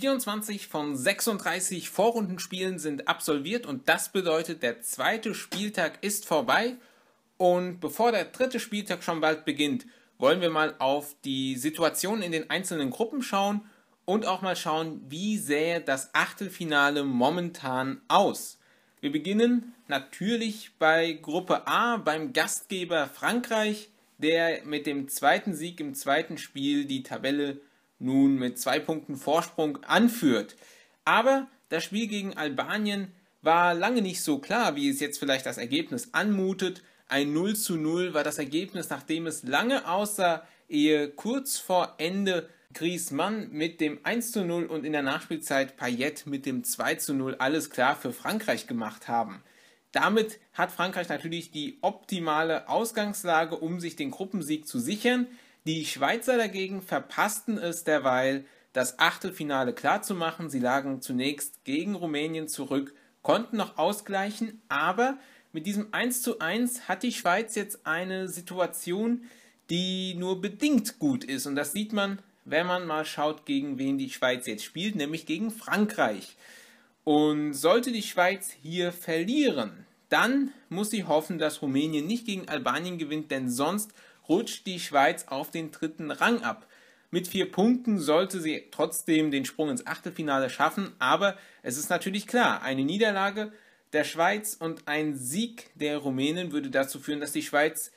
24 von 36 Vorrundenspielen sind absolviert und das bedeutet, der zweite Spieltag ist vorbei. Und bevor der dritte Spieltag schon bald beginnt, wollen wir mal auf die Situation in den einzelnen Gruppen schauen und auch mal schauen, wie sähe das Achtelfinale momentan aus. Wir beginnen natürlich bei Gruppe A beim Gastgeber Frankreich, der mit dem zweiten Sieg im zweiten Spiel die Tabelle nun mit zwei Punkten Vorsprung anführt. Aber das Spiel gegen Albanien war lange nicht so klar, wie es jetzt vielleicht das Ergebnis anmutet. Ein 0 zu 0 war das Ergebnis, nachdem es lange aussah, ehe kurz vor Ende Griezmann mit dem 1 zu 0 und in der Nachspielzeit Payet mit dem 2 zu 0 alles klar für Frankreich gemacht haben. Damit hat Frankreich natürlich die optimale Ausgangslage, um sich den Gruppensieg zu sichern. Die Schweizer dagegen verpassten es derweil, das Achtelfinale klarzumachen. Sie lagen zunächst gegen Rumänien zurück, konnten noch ausgleichen, aber mit diesem 1:1 hat die Schweiz jetzt eine Situation, die nur bedingt gut ist. Und das sieht man, wenn man mal schaut, gegen wen die Schweiz jetzt spielt, nämlich gegen Frankreich. Und sollte die Schweiz hier verlieren, dann muss sie hoffen, dass Rumänien nicht gegen Albanien gewinnt, denn sonst rutscht die Schweiz auf den dritten Rang ab. Mit vier Punkten sollte sie trotzdem den Sprung ins Achtelfinale schaffen, aber es ist natürlich klar, eine Niederlage der Schweiz und ein Sieg der Rumänen würde dazu führen, dass die Schweiz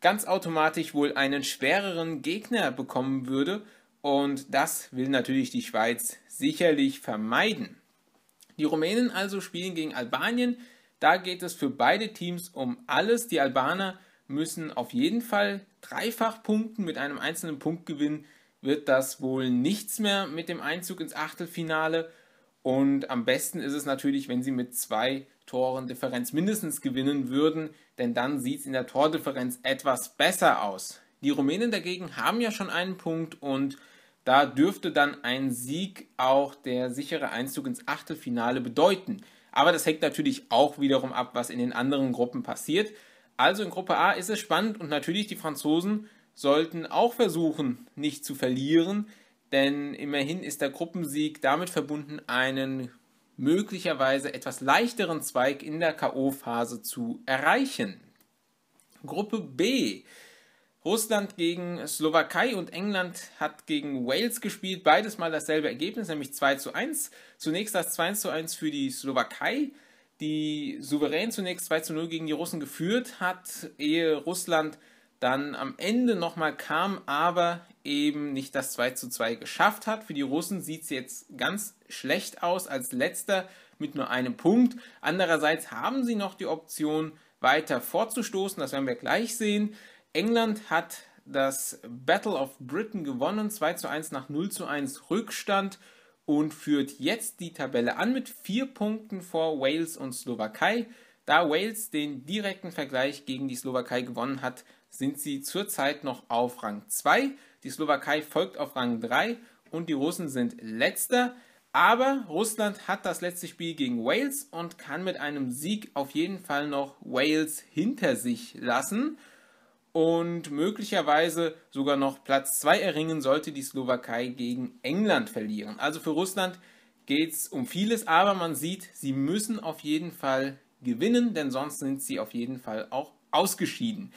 ganz automatisch wohl einen schwereren Gegner bekommen würde und das will natürlich die Schweiz sicherlich vermeiden. Die Rumänen also spielen gegen Albanien, da geht es für beide Teams um alles. Die Albaner müssen auf jeden Fall dreifach punkten. Mit einem einzelnen Punktgewinn wird das wohl nichts mehr mit dem Einzug ins Achtelfinale. Und am besten ist es natürlich, wenn sie mit zwei Toren Differenz mindestens gewinnen würden, denn dann sieht es in der Tordifferenz etwas besser aus. Die Rumänen dagegen haben ja schon einen Punkt und da dürfte dann ein Sieg auch der sichere Einzug ins Achtelfinale bedeuten. Aber das hängt natürlich auch wiederum ab, was in den anderen Gruppen passiert. Also in Gruppe A ist es spannend und natürlich die Franzosen sollten auch versuchen, nicht zu verlieren, denn immerhin ist der Gruppensieg damit verbunden, einen möglicherweise etwas leichteren Zweig in der KO-Phase zu erreichen. Gruppe B. Russland gegen Slowakei und England hat gegen Wales gespielt. Beides mal dasselbe Ergebnis, nämlich 2 zu 1. Zunächst das 2 zu 1 für die Slowakei die souverän zunächst 2 zu 0 gegen die Russen geführt hat, ehe Russland dann am Ende nochmal kam, aber eben nicht das 2 zu 2 geschafft hat. Für die Russen sieht es jetzt ganz schlecht aus als letzter mit nur einem Punkt. Andererseits haben sie noch die Option, weiter vorzustoßen, das werden wir gleich sehen. England hat das Battle of Britain gewonnen, 2 zu 1 nach 0 zu 1 Rückstand und führt jetzt die Tabelle an mit vier Punkten vor Wales und Slowakei. Da Wales den direkten Vergleich gegen die Slowakei gewonnen hat, sind sie zurzeit noch auf Rang 2. Die Slowakei folgt auf Rang 3 und die Russen sind letzter. Aber Russland hat das letzte Spiel gegen Wales und kann mit einem Sieg auf jeden Fall noch Wales hinter sich lassen und möglicherweise sogar noch Platz 2 erringen, sollte die Slowakei gegen England verlieren. Also für Russland geht es um vieles, aber man sieht, sie müssen auf jeden Fall gewinnen, denn sonst sind sie auf jeden Fall auch ausgeschieden.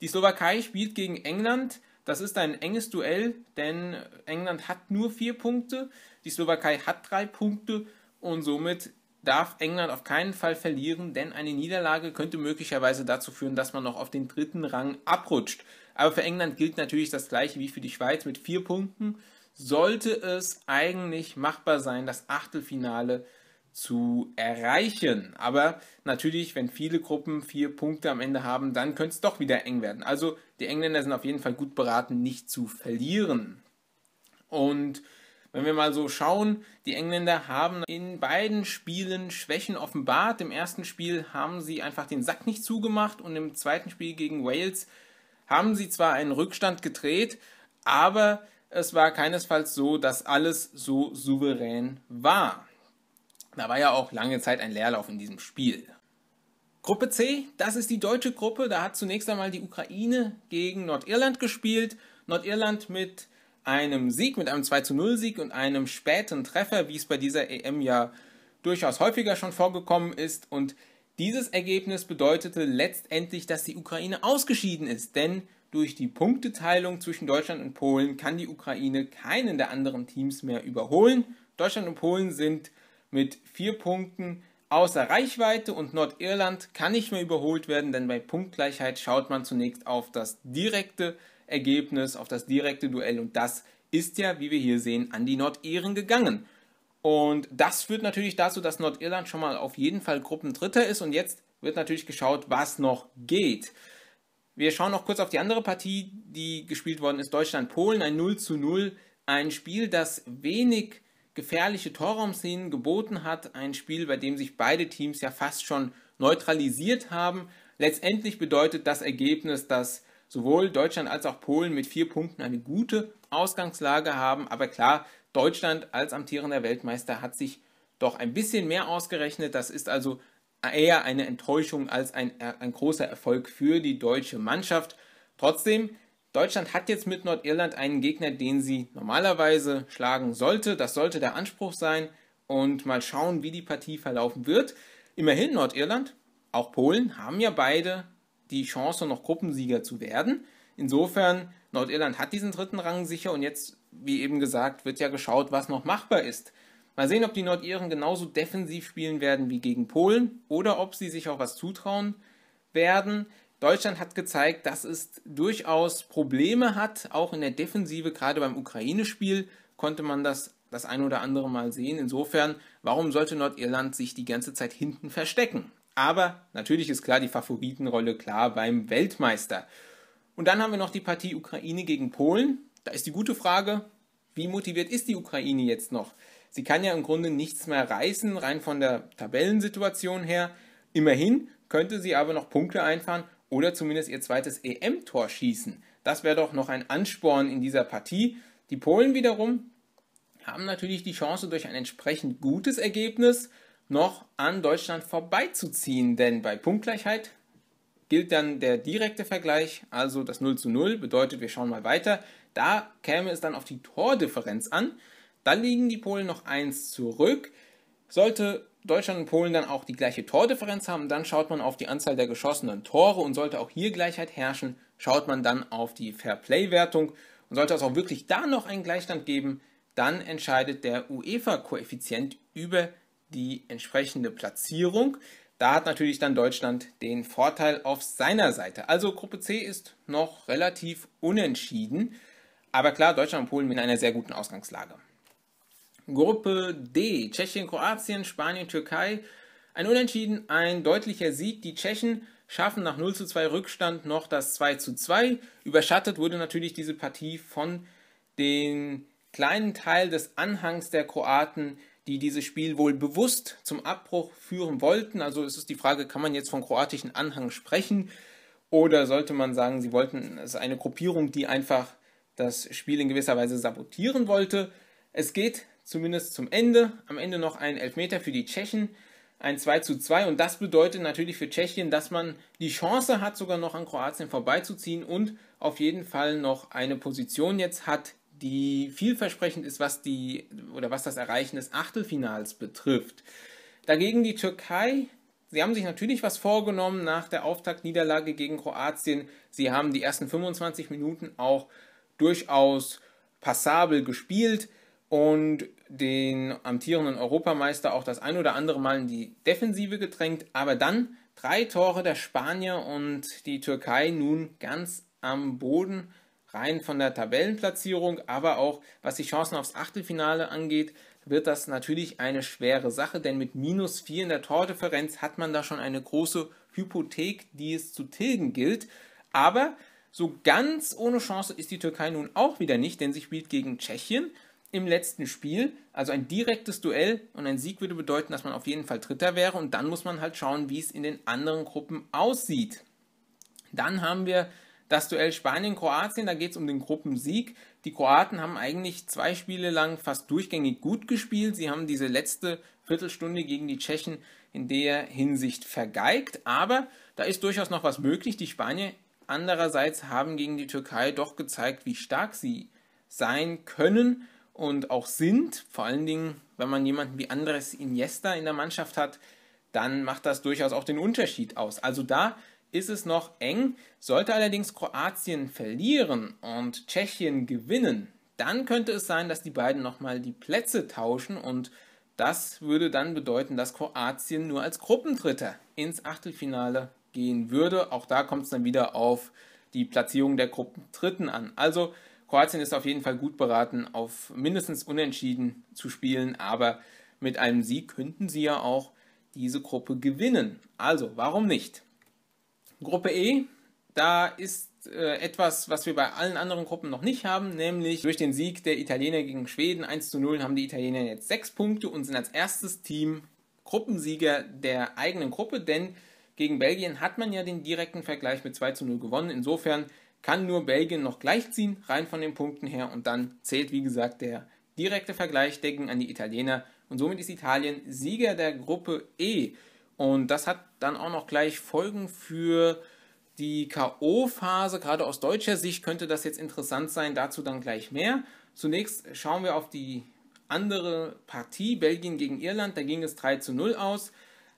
Die Slowakei spielt gegen England. Das ist ein enges Duell, denn England hat nur vier Punkte, die Slowakei hat drei Punkte und somit darf England auf keinen Fall verlieren, denn eine Niederlage könnte möglicherweise dazu führen, dass man noch auf den dritten Rang abrutscht. Aber für England gilt natürlich das gleiche wie für die Schweiz mit vier Punkten. Sollte es eigentlich machbar sein, das Achtelfinale zu erreichen. Aber natürlich, wenn viele Gruppen vier Punkte am Ende haben, dann könnte es doch wieder eng werden. Also die Engländer sind auf jeden Fall gut beraten, nicht zu verlieren. Und wenn wir mal so schauen, die Engländer haben in beiden Spielen Schwächen offenbart. Im ersten Spiel haben sie einfach den Sack nicht zugemacht und im zweiten Spiel gegen Wales haben sie zwar einen Rückstand gedreht, aber es war keinesfalls so, dass alles so souverän war. Da war ja auch lange Zeit ein Leerlauf in diesem Spiel. Gruppe C, das ist die deutsche Gruppe. Da hat zunächst einmal die Ukraine gegen Nordirland gespielt. Nordirland mit einem Sieg, mit einem 2 zu 0 Sieg und einem späten Treffer, wie es bei dieser EM ja durchaus häufiger schon vorgekommen ist. Und dieses Ergebnis bedeutete letztendlich, dass die Ukraine ausgeschieden ist, denn durch die Punkteteilung zwischen Deutschland und Polen kann die Ukraine keinen der anderen Teams mehr überholen. Deutschland und Polen sind mit vier Punkten außer Reichweite und Nordirland kann nicht mehr überholt werden, denn bei Punktgleichheit schaut man zunächst auf das direkte Ergebnis, auf das direkte Duell und das ist ja, wie wir hier sehen, an die Nordiren gegangen. Und das führt natürlich dazu, dass Nordirland schon mal auf jeden Fall Gruppendritter ist und jetzt wird natürlich geschaut, was noch geht. Wir schauen noch kurz auf die andere Partie, die gespielt worden ist. Deutschland-Polen, ein 0 zu 0. Ein Spiel, das wenig gefährliche Torraumszenen geboten hat. Ein Spiel, bei dem sich beide Teams ja fast schon neutralisiert haben. Letztendlich bedeutet das Ergebnis, dass sowohl Deutschland als auch Polen mit vier Punkten eine gute Ausgangslage haben. Aber klar, Deutschland als amtierender Weltmeister hat sich doch ein bisschen mehr ausgerechnet. Das ist also eher eine Enttäuschung als ein, äh, ein großer Erfolg für die deutsche Mannschaft. Trotzdem, Deutschland hat jetzt mit Nordirland einen Gegner, den sie normalerweise schlagen sollte. Das sollte der Anspruch sein. Und mal schauen, wie die Partie verlaufen wird. Immerhin Nordirland, auch Polen haben ja beide die Chance, noch Gruppensieger zu werden. Insofern, Nordirland hat diesen dritten Rang sicher und jetzt, wie eben gesagt, wird ja geschaut, was noch machbar ist. Mal sehen, ob die Nordiren genauso defensiv spielen werden wie gegen Polen oder ob sie sich auch was zutrauen werden. Deutschland hat gezeigt, dass es durchaus Probleme hat, auch in der Defensive, gerade beim Ukraine-Spiel konnte man das das ein oder andere Mal sehen. Insofern, warum sollte Nordirland sich die ganze Zeit hinten verstecken? Aber natürlich ist klar die Favoritenrolle klar beim Weltmeister. Und dann haben wir noch die Partie Ukraine gegen Polen. Da ist die gute Frage, wie motiviert ist die Ukraine jetzt noch? Sie kann ja im Grunde nichts mehr reißen, rein von der Tabellensituation her. Immerhin könnte sie aber noch Punkte einfahren oder zumindest ihr zweites EM-Tor schießen. Das wäre doch noch ein Ansporn in dieser Partie. Die Polen wiederum haben natürlich die Chance durch ein entsprechend gutes Ergebnis noch an Deutschland vorbeizuziehen, denn bei Punktgleichheit gilt dann der direkte Vergleich, also das 0 zu 0 bedeutet, wir schauen mal weiter. Da käme es dann auf die Tordifferenz an. Da liegen die Polen noch eins zurück. Sollte Deutschland und Polen dann auch die gleiche Tordifferenz haben, dann schaut man auf die Anzahl der geschossenen Tore und sollte auch hier Gleichheit herrschen, schaut man dann auf die Fairplay-Wertung. Und sollte es auch wirklich da noch einen Gleichstand geben, dann entscheidet der UEFA-Koeffizient über die die entsprechende Platzierung. Da hat natürlich dann Deutschland den Vorteil auf seiner Seite. Also Gruppe C ist noch relativ unentschieden. Aber klar, Deutschland und Polen in einer sehr guten Ausgangslage. Gruppe D, Tschechien, Kroatien, Spanien, Türkei. Ein Unentschieden, ein deutlicher Sieg. Die Tschechen schaffen nach 0 zu 2 Rückstand noch das 2 zu 2. Überschattet wurde natürlich diese Partie von dem kleinen Teil des Anhangs der Kroaten, die dieses Spiel wohl bewusst zum Abbruch führen wollten. Also es ist die Frage, kann man jetzt von kroatischen Anhang sprechen oder sollte man sagen, sie wollten es ist eine Gruppierung, die einfach das Spiel in gewisser Weise sabotieren wollte. Es geht zumindest zum Ende, am Ende noch ein Elfmeter für die Tschechen, ein 2 zu 2 und das bedeutet natürlich für Tschechien, dass man die Chance hat, sogar noch an Kroatien vorbeizuziehen und auf jeden Fall noch eine Position jetzt hat, die vielversprechend ist, was die oder was das Erreichen des Achtelfinals betrifft. Dagegen die Türkei, sie haben sich natürlich was vorgenommen nach der Auftaktniederlage gegen Kroatien. Sie haben die ersten 25 Minuten auch durchaus passabel gespielt und den amtierenden Europameister auch das ein oder andere Mal in die Defensive gedrängt, aber dann drei Tore der Spanier und die Türkei nun ganz am Boden rein von der Tabellenplatzierung, aber auch was die Chancen aufs Achtelfinale angeht, wird das natürlich eine schwere Sache, denn mit minus 4 in der Tordifferenz hat man da schon eine große Hypothek, die es zu tilgen gilt. Aber so ganz ohne Chance ist die Türkei nun auch wieder nicht, denn sie spielt gegen Tschechien im letzten Spiel. Also ein direktes Duell und ein Sieg würde bedeuten, dass man auf jeden Fall Dritter wäre und dann muss man halt schauen, wie es in den anderen Gruppen aussieht. Dann haben wir das Duell Spanien-Kroatien, da geht es um den Gruppensieg. Die Kroaten haben eigentlich zwei Spiele lang fast durchgängig gut gespielt. Sie haben diese letzte Viertelstunde gegen die Tschechen in der Hinsicht vergeigt. Aber da ist durchaus noch was möglich. Die Spanier andererseits haben gegen die Türkei doch gezeigt, wie stark sie sein können und auch sind. Vor allen Dingen, wenn man jemanden wie Andres Iniesta in der Mannschaft hat, dann macht das durchaus auch den Unterschied aus. Also da ist es noch eng. Sollte allerdings Kroatien verlieren und Tschechien gewinnen, dann könnte es sein, dass die beiden nochmal die Plätze tauschen und das würde dann bedeuten, dass Kroatien nur als Gruppendritter ins Achtelfinale gehen würde. Auch da kommt es dann wieder auf die Platzierung der Gruppendritten an. Also Kroatien ist auf jeden Fall gut beraten, auf mindestens unentschieden zu spielen, aber mit einem Sieg könnten sie ja auch diese Gruppe gewinnen. Also, warum nicht? Gruppe E, da ist äh, etwas, was wir bei allen anderen Gruppen noch nicht haben, nämlich durch den Sieg der Italiener gegen Schweden 1 zu 0 haben die Italiener jetzt 6 Punkte und sind als erstes Team Gruppensieger der eigenen Gruppe, denn gegen Belgien hat man ja den direkten Vergleich mit 2 zu 0 gewonnen. Insofern kann nur Belgien noch gleichziehen, rein von den Punkten her, und dann zählt, wie gesagt, der direkte Vergleich denken an die Italiener. Und somit ist Italien Sieger der Gruppe E. Und das hat dann auch noch gleich Folgen für die K.O.-Phase. Gerade aus deutscher Sicht könnte das jetzt interessant sein, dazu dann gleich mehr. Zunächst schauen wir auf die andere Partie, Belgien gegen Irland. Da ging es 3 zu 0 aus.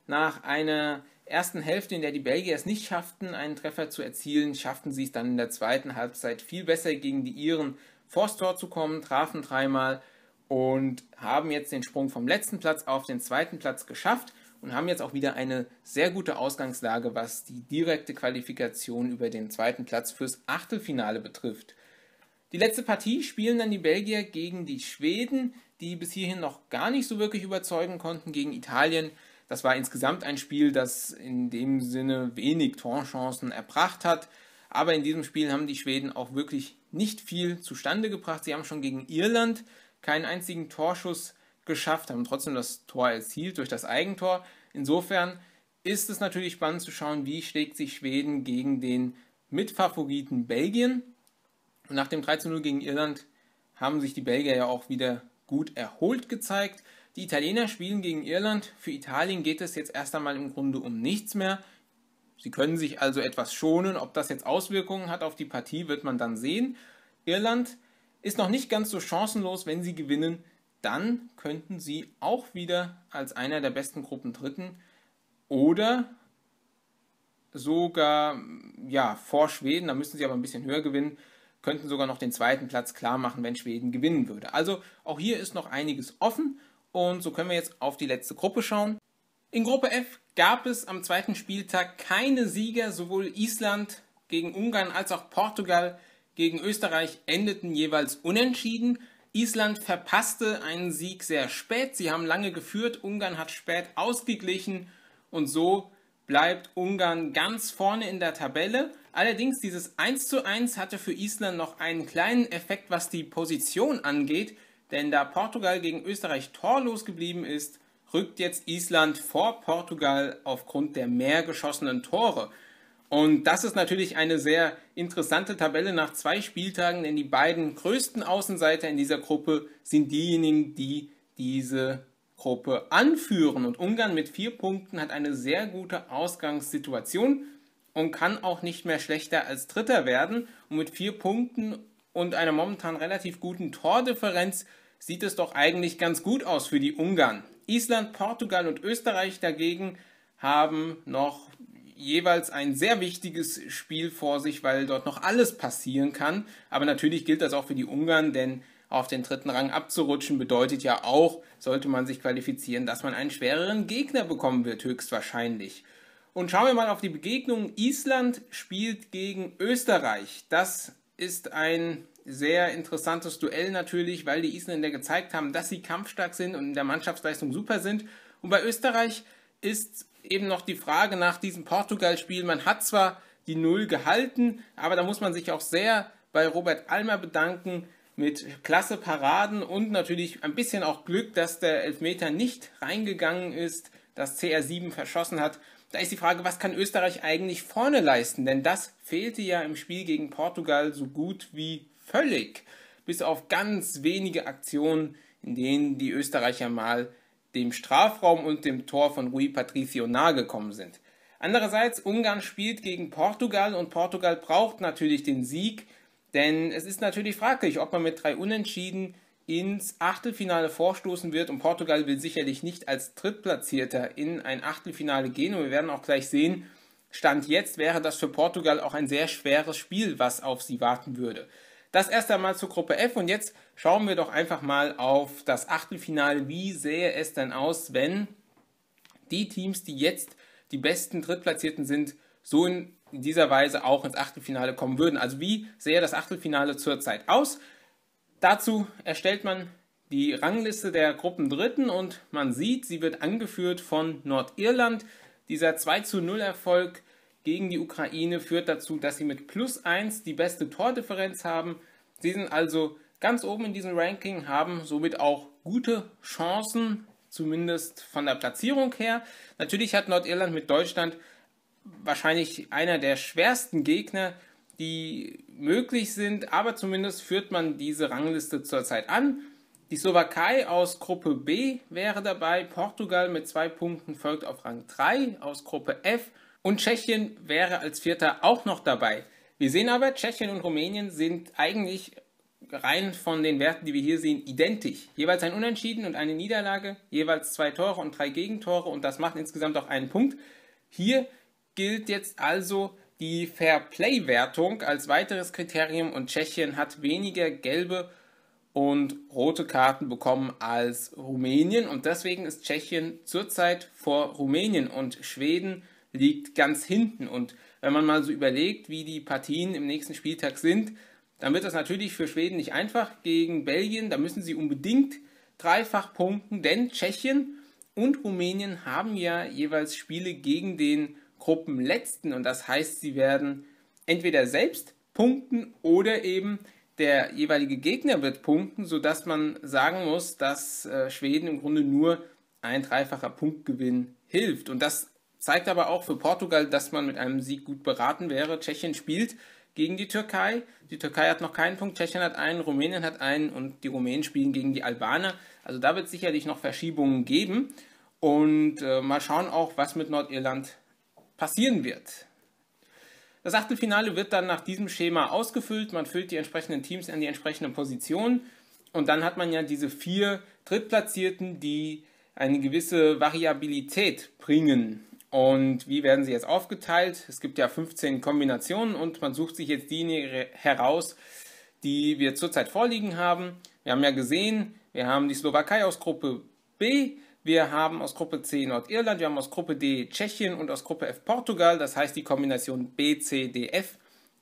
Nach einer ersten Hälfte, in der die Belgier es nicht schafften, einen Treffer zu erzielen, schafften sie es dann in der zweiten Halbzeit viel besser gegen die Iren vors Tor zu kommen, trafen dreimal und haben jetzt den Sprung vom letzten Platz auf den zweiten Platz geschafft und haben jetzt auch wieder eine sehr gute Ausgangslage, was die direkte Qualifikation über den zweiten Platz fürs Achtelfinale betrifft. Die letzte Partie spielen dann die Belgier gegen die Schweden, die bis hierhin noch gar nicht so wirklich überzeugen konnten gegen Italien. Das war insgesamt ein Spiel, das in dem Sinne wenig Torchancen erbracht hat. Aber in diesem Spiel haben die Schweden auch wirklich nicht viel zustande gebracht. Sie haben schon gegen Irland keinen einzigen Torschuss geschafft, haben trotzdem das Tor erzielt durch das Eigentor. Insofern ist es natürlich spannend zu schauen, wie schlägt sich Schweden gegen den Mitfavoriten Belgien. Und nach dem 13-0 gegen Irland haben sich die Belgier ja auch wieder gut erholt gezeigt. Die Italiener spielen gegen Irland. Für Italien geht es jetzt erst einmal im Grunde um nichts mehr. Sie können sich also etwas schonen. Ob das jetzt Auswirkungen hat auf die Partie, wird man dann sehen. Irland ist noch nicht ganz so chancenlos, wenn sie gewinnen, dann könnten sie auch wieder als einer der besten Gruppen Dritten oder sogar ja, vor Schweden, da müssten sie aber ein bisschen höher gewinnen, könnten sogar noch den zweiten Platz klar machen, wenn Schweden gewinnen würde. Also auch hier ist noch einiges offen und so können wir jetzt auf die letzte Gruppe schauen. In Gruppe F gab es am zweiten Spieltag keine Sieger, sowohl Island gegen Ungarn als auch Portugal gegen Österreich endeten jeweils unentschieden. Island verpasste einen Sieg sehr spät. Sie haben lange geführt. Ungarn hat spät ausgeglichen. Und so bleibt Ungarn ganz vorne in der Tabelle. Allerdings dieses 1:1 hatte für Island noch einen kleinen Effekt, was die Position angeht. Denn da Portugal gegen Österreich torlos geblieben ist, rückt jetzt Island vor Portugal aufgrund der mehr geschossenen Tore. Und das ist natürlich eine sehr interessante Tabelle nach zwei Spieltagen, denn die beiden größten Außenseiter in dieser Gruppe sind diejenigen, die diese Gruppe anführen. Und Ungarn mit vier Punkten hat eine sehr gute Ausgangssituation und kann auch nicht mehr schlechter als Dritter werden. Und mit vier Punkten und einer momentan relativ guten Tordifferenz sieht es doch eigentlich ganz gut aus für die Ungarn. Island, Portugal und Österreich dagegen haben noch jeweils ein sehr wichtiges Spiel vor sich, weil dort noch alles passieren kann. Aber natürlich gilt das auch für die Ungarn, denn auf den dritten Rang abzurutschen bedeutet ja auch, sollte man sich qualifizieren, dass man einen schwereren Gegner bekommen wird, höchstwahrscheinlich. Und schauen wir mal auf die Begegnung. Island spielt gegen Österreich. Das ist ein sehr interessantes Duell natürlich, weil die Isländer gezeigt haben, dass sie kampfstark sind und in der Mannschaftsleistung super sind. Und bei Österreich ist eben noch die Frage nach diesem Portugal-Spiel. Man hat zwar die Null gehalten, aber da muss man sich auch sehr bei Robert Almer bedanken mit klasse Paraden und natürlich ein bisschen auch Glück, dass der Elfmeter nicht reingegangen ist, dass CR7 verschossen hat. Da ist die Frage, was kann Österreich eigentlich vorne leisten? Denn das fehlte ja im Spiel gegen Portugal so gut wie völlig. Bis auf ganz wenige Aktionen, in denen die Österreicher mal dem Strafraum und dem Tor von Rui Patricio nahe gekommen sind. Andererseits, Ungarn spielt gegen Portugal und Portugal braucht natürlich den Sieg, denn es ist natürlich fraglich, ob man mit drei Unentschieden ins Achtelfinale vorstoßen wird und Portugal will sicherlich nicht als Drittplatzierter in ein Achtelfinale gehen und wir werden auch gleich sehen, Stand jetzt wäre das für Portugal auch ein sehr schweres Spiel, was auf sie warten würde. Das erst einmal zur Gruppe F und jetzt schauen wir doch einfach mal auf das Achtelfinale. Wie sähe es denn aus, wenn die Teams, die jetzt die besten Drittplatzierten sind, so in dieser Weise auch ins Achtelfinale kommen würden? Also wie sähe das Achtelfinale zurzeit aus? Dazu erstellt man die Rangliste der Gruppen Dritten und man sieht, sie wird angeführt von Nordirland. Dieser 2 zu 0 Erfolg gegen die Ukraine führt dazu, dass sie mit plus 1 die beste Tordifferenz haben. Sie sind also ganz oben in diesem Ranking, haben somit auch gute Chancen, zumindest von der Platzierung her. Natürlich hat Nordirland mit Deutschland wahrscheinlich einer der schwersten Gegner, die möglich sind, aber zumindest führt man diese Rangliste zurzeit an. Die Slowakei aus Gruppe B wäre dabei, Portugal mit zwei Punkten folgt auf Rang 3, aus Gruppe F und Tschechien wäre als Vierter auch noch dabei. Wir sehen aber, Tschechien und Rumänien sind eigentlich rein von den Werten, die wir hier sehen, identisch. Jeweils ein Unentschieden und eine Niederlage, jeweils zwei Tore und drei Gegentore und das macht insgesamt auch einen Punkt. Hier gilt jetzt also die Fairplay-Wertung als weiteres Kriterium und Tschechien hat weniger gelbe und rote Karten bekommen als Rumänien und deswegen ist Tschechien zurzeit vor Rumänien und Schweden liegt ganz hinten. Und wenn man mal so überlegt, wie die Partien im nächsten Spieltag sind, dann wird das natürlich für Schweden nicht einfach gegen Belgien. Da müssen sie unbedingt dreifach punkten, denn Tschechien und Rumänien haben ja jeweils Spiele gegen den Gruppenletzten. Und das heißt, sie werden entweder selbst punkten oder eben der jeweilige Gegner wird punkten, sodass man sagen muss, dass äh, Schweden im Grunde nur ein dreifacher Punktgewinn hilft. Und das Zeigt aber auch für Portugal, dass man mit einem Sieg gut beraten wäre. Tschechien spielt gegen die Türkei. Die Türkei hat noch keinen Punkt, Tschechien hat einen, Rumänien hat einen und die Rumänen spielen gegen die Albaner. Also da wird es sicherlich noch Verschiebungen geben. Und äh, mal schauen auch, was mit Nordirland passieren wird. Das Achtelfinale wird dann nach diesem Schema ausgefüllt. Man füllt die entsprechenden Teams an die entsprechenden Positionen. Und dann hat man ja diese vier Drittplatzierten, die eine gewisse Variabilität bringen. Und wie werden sie jetzt aufgeteilt? Es gibt ja 15 Kombinationen und man sucht sich jetzt diejenigen heraus, die wir zurzeit vorliegen haben. Wir haben ja gesehen, wir haben die Slowakei aus Gruppe B, wir haben aus Gruppe C Nordirland, wir haben aus Gruppe D Tschechien und aus Gruppe F Portugal. Das heißt, die Kombination B, C, D, F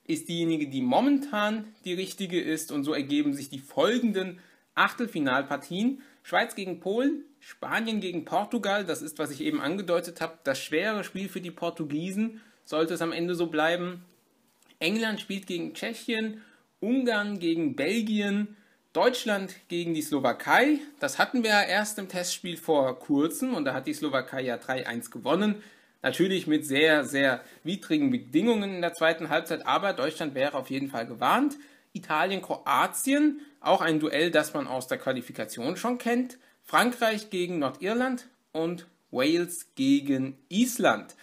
ist diejenige, die momentan die richtige ist. Und so ergeben sich die folgenden Achtelfinalpartien. Schweiz gegen Polen, Spanien gegen Portugal, das ist, was ich eben angedeutet habe, das schwere Spiel für die Portugiesen, sollte es am Ende so bleiben. England spielt gegen Tschechien, Ungarn gegen Belgien, Deutschland gegen die Slowakei. Das hatten wir ja erst im Testspiel vor kurzem und da hat die Slowakei ja 3-1 gewonnen. Natürlich mit sehr, sehr widrigen Bedingungen in der zweiten Halbzeit, aber Deutschland wäre auf jeden Fall gewarnt. Italien, Kroatien, auch ein Duell, das man aus der Qualifikation schon kennt. Frankreich gegen Nordirland und Wales gegen Island.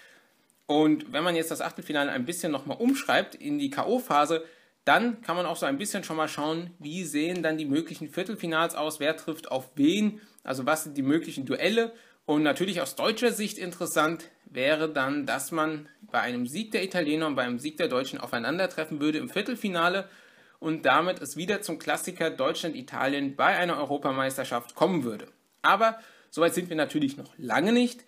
Und wenn man jetzt das Achtelfinale ein bisschen nochmal umschreibt in die K.O.-Phase, dann kann man auch so ein bisschen schon mal schauen, wie sehen dann die möglichen Viertelfinals aus, wer trifft auf wen, also was sind die möglichen Duelle. Und natürlich aus deutscher Sicht interessant wäre dann, dass man bei einem Sieg der Italiener und bei einem Sieg der Deutschen aufeinandertreffen würde im Viertelfinale und damit es wieder zum Klassiker Deutschland-Italien bei einer Europameisterschaft kommen würde. Aber soweit sind wir natürlich noch lange nicht.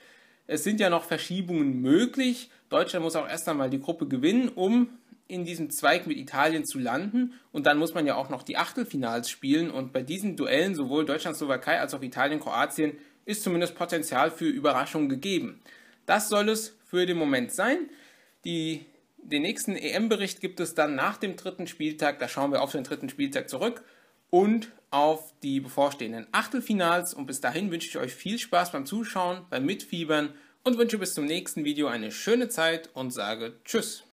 Es sind ja noch Verschiebungen möglich. Deutschland muss auch erst einmal die Gruppe gewinnen, um in diesem Zweig mit Italien zu landen. Und dann muss man ja auch noch die Achtelfinals spielen. Und bei diesen Duellen, sowohl Deutschland-Slowakei als auch Italien-Kroatien, ist zumindest Potenzial für Überraschungen gegeben. Das soll es für den Moment sein. Die den nächsten EM-Bericht gibt es dann nach dem dritten Spieltag. Da schauen wir auf den dritten Spieltag zurück und auf die bevorstehenden Achtelfinals. Und bis dahin wünsche ich euch viel Spaß beim Zuschauen, beim Mitfiebern und wünsche bis zum nächsten Video eine schöne Zeit und sage Tschüss.